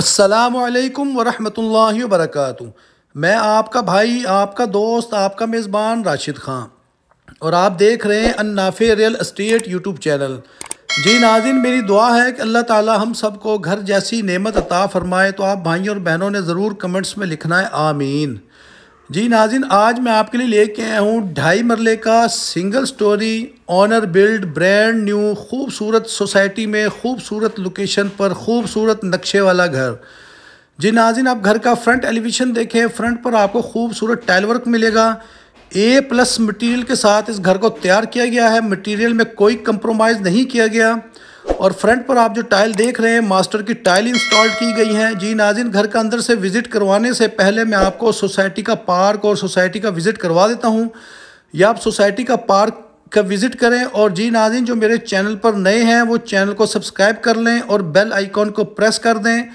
असलकम वरहमल वरक मैं आपका भाई आपका दोस्त आपका मेज़बान राशिद ख़ान और आप देख रहे हैं अन्नाफे रियल इस्टेट यूट्यूब चैनल जी नाजिन मेरी दुआ है कि अल्लाह ताला हम सबको घर जैसी नेमत अता फ़रमाए तो आप भाइयों और बहनों ने ज़रूर कमेंट्स में लिखना है आमीन जी नाजिन आज मैं आपके लिए लेके आया हूँ ढाई मरले का single story owner build brand new खूबसूरत सोसाइटी में खूबसूरत लोकेशन पर खूबसूरत नक्शे वाला घर जी नाजिन आप घर का फ्रंट एलिवेशन देखें फ्रंट पर आपको खूबसूरत टाइल वर्क मिलेगा ए प्लस मटेरियल के साथ इस घर को तैयार किया गया है मटेरियल में कोई कंप्रोमाइज़ नहीं किया गया और फ्रंट पर आप जो टाइल देख रहे हैं मास्टर की टाइल इंस्टॉल की गई हैं जी नाजिन घर का अंदर से विज़िट करवाने से पहले मैं आपको सोसाइटी का पार्क और सोसाइटी का विज़िट करवा देता हूँ या आप सोसाइटी का पार्क का विज़िट करें और जी नाजिन जो मेरे चैनल पर नए हैं वो चैनल को सब्सक्राइब कर लें और बेल आइकॉन को प्रेस कर दें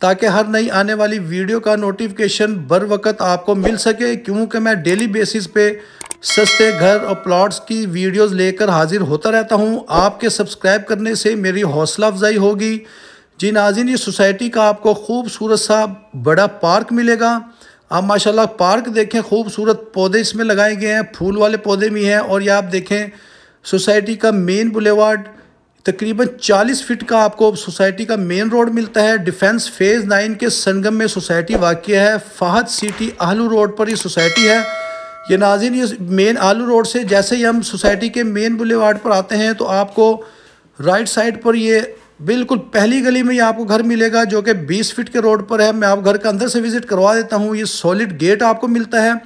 ताकि हर नई आने वाली वीडियो का नोटिफिकेशन बर वक्त आपको मिल सके क्योंकि मैं डेली बेसिस पे सस्ते घर और प्लॉट्स की वीडियोस लेकर हाजिर होता रहता हूं आपके सब्सक्राइब करने से मेरी हौसला अफजाई होगी जी नाजिन ये सोसाइटी का आपको खूबसूरत सा बड़ा पार्क मिलेगा आप माशाल्लाह पार्क देखें खूबसूरत पौधे इसमें लगाए गए हैं फूल वाले पौधे भी हैं और ये आप देखें सोसाइटी का मेन बुलेवार्ड तकरीबन 40 फीट का आपको सोसाइटी का मेन रोड मिलता है डिफेंस फेज़ नाइन के संगम में सोसाइटी वाक़ है फाहद सिटी आहलू रोड पर ये सोसाइटी है ये नाजिन ये मेन आलू रोड से जैसे ही हम सोसाइटी के मेन बुलेवार्ड पर आते हैं तो आपको राइट साइड पर ये बिल्कुल पहली गली में ये आपको घर मिलेगा जो कि बीस फिट के रोड पर है मैं आप घर के अंदर से विज़िट करवा देता हूँ ये सॉलिड गेट आपको मिलता है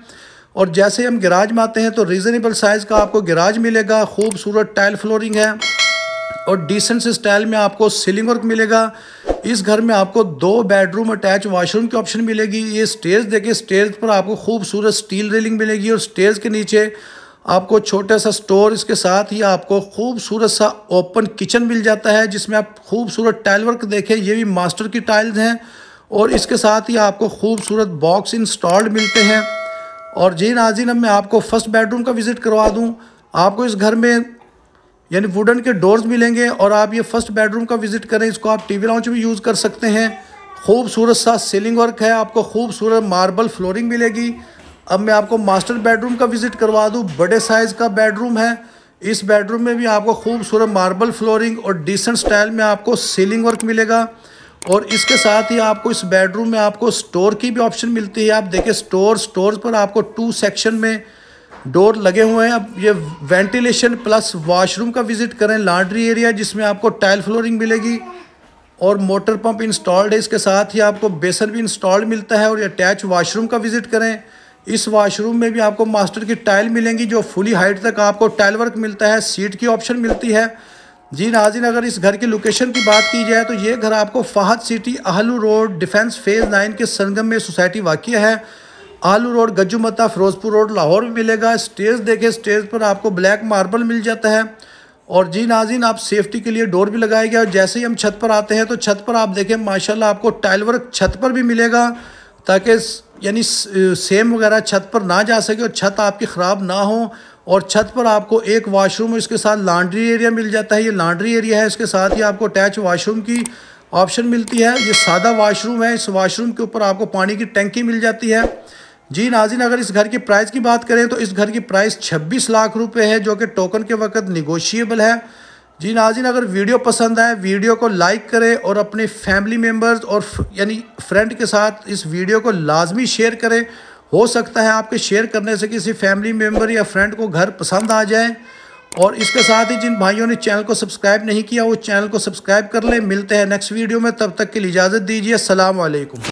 और जैसे हम गराज में आते हैं तो रीज़नेबल साइज़ का आपको गराज मिलेगा खूबसूरत टाइल फ्लोरिंग है और डिसेंट स्टाइल में आपको सीलिंग वर्क मिलेगा इस घर में आपको दो बेडरूम अटैच वॉशरूम की ऑप्शन मिलेगी ये स्टेज देखिए स्टेज पर आपको खूबसूरत स्टील रेलिंग मिलेगी और स्टेज के नीचे आपको छोटा सा स्टोर इसके साथ ही आपको खूबसूरत सा ओपन किचन मिल जाता है जिसमें आप खूबसूरत टाइल वर्क देखें ये भी मास्टर की टाइल्स हैं और इसके साथ ही आपको खूबसूरत बॉक्स इंस्टॉल्ड मिलते हैं और जी नाजिन अब मैं आपको फर्स्ट बेडरूम का विज़िट करवा दूँ आपको इस घर में यानी वुडन के डोर्स मिलेंगे और आप ये फर्स्ट बेडरूम का विज़िट करें इसको आप टीवी लाउंज में यूज़ कर सकते हैं खूबसूरत सा सीलिंग वर्क है आपको खूबसूरत मार्बल फ्लोरिंग मिलेगी अब मैं आपको मास्टर बेडरूम का विज़िट करवा दूँ बड़े साइज़ का बेडरूम है इस बेडरूम में भी आपको खूबसूरत मार्बल फ्लोरिंग और डिसेंट स्टाइल में आपको सीलिंग वर्क मिलेगा और इसके साथ ही आपको इस बेडरूम में आपको स्टोर की भी ऑप्शन मिलती है आप देखिए स्टोर स्टोर पर आपको टू सेक्शन में डोर लगे हुए हैं अब ये वेंटिलेशन प्लस वॉशरूम का विजिट करें लॉन्ड्री एरिया जिसमें आपको टाइल फ्लोरिंग मिलेगी और मोटर पंप इंस्टॉल्ड है इसके साथ ही आपको बेसन भी इंस्टॉल्ड मिलता है और अटैच वाशरूम का विजिट करें इस वाशरूम में भी आपको मास्टर की टाइल मिलेंगी जो फुली हाइट तक आपको टाइल वर्क मिलता है सीट की ऑप्शन मिलती है जी नाजिन अगर इस घर की लोकेशन की बात की जाए तो ये घर आपको Fahad city Ahlu road defence phase nine के सरगम में सोसाइटी वाक़ है आलू रोड गजुमता फिरोजपुर रोड लाहौर में मिलेगा स्टेज देखें स्टेज पर आपको ब्लैक मार्बल मिल जाता है और जी नाजिन आप सेफ्टी के लिए डोर भी लगाए गए और जैसे ही हम छत पर आते हैं तो छत पर आप देखें माशाल्लाह आपको टाइल वर्क छत पर भी मिलेगा ताकि यानी सेम वगैरह छत पर ना जा सके और छत आपकी ख़राब ना हो और छत पर आपको एक वाशरूम इसके साथ लॉन्ड्री एरिया मिल जाता है ये लॉन्ड्री एरिया है इसके साथ ही आपको अटैच वाशरूम की ऑप्शन मिलती है ये सादा वाशरूम है इस वाशरूम के ऊपर आपको पानी की टंकी मिल जाती है जी नाजिन अगर इस घर की प्राइस की बात करें तो इस घर की प्राइस 26 लाख रुपए है जो कि टोकन के वक्त निगोशिएबल है जी नाजिन अगर वीडियो पसंद आए वीडियो को लाइक करें और अपने फैमिली मेम्बर्स और यानी फ्रेंड के साथ इस वीडियो को लाजमी शेयर करें हो सकता है आपके शेयर करने से किसी फैमिली मेम्बर या फ्रेंड को घर पसंद आ जाए और इसके साथ ही जिन भाइयों ने चैनल को सब्सक्राइब नहीं किया वो चैनल को सब्सक्राइब कर लें मिलते हैं नेक्स्ट वीडियो में तब तक के लिए इजाज़त दीजिए असल